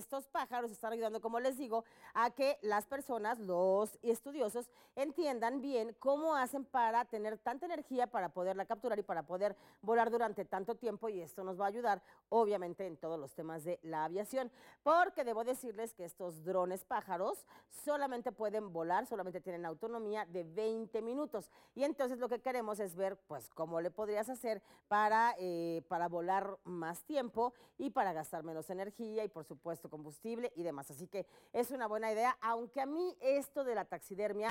estos pájaros están ayudando, como les digo, a que las personas, los estudiosos, entiendan bien cómo hacen para tener tanta energía para poderla capturar y para poder volar durante tanto tiempo y esto nos va a ayudar, obviamente, en todos los temas de la aviación, porque debo decirles que estos drones pájaros solamente pueden volar, solamente tienen autonomía de 20 minutos y entonces lo que queremos es ver, pues, cómo le podrías hacer para, eh, para volar más tiempo y para gastar menos energía y, por supuesto, combustible y demás. Así que es una buena idea, aunque a mí esto de la taxidermia